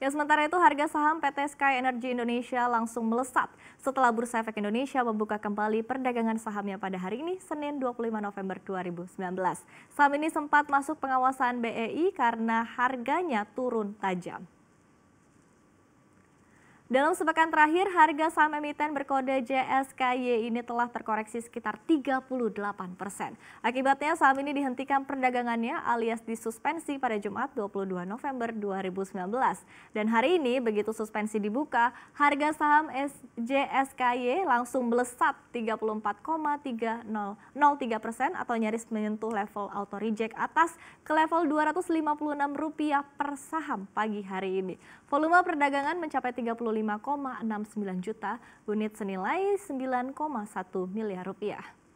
Ya sementara itu harga saham PT Sky Energy Indonesia langsung melesat setelah Bursa Efek Indonesia membuka kembali perdagangan sahamnya pada hari ini Senin 25 November 2019. Saham ini sempat masuk pengawasan BEI karena harganya turun tajam. Dalam sepekan terakhir, harga saham emiten berkode JSKY ini telah terkoreksi sekitar 38 persen. Akibatnya saham ini dihentikan perdagangannya alias disuspensi pada Jumat 22 November 2019. Dan hari ini begitu suspensi dibuka, harga saham JSKY langsung melesat 34,303 persen atau nyaris menyentuh level auto reject atas ke level Rp256 per saham pagi hari ini. Volume perdagangan mencapai 35 5,69 juta unit senilai 9,1 miliar rupiah.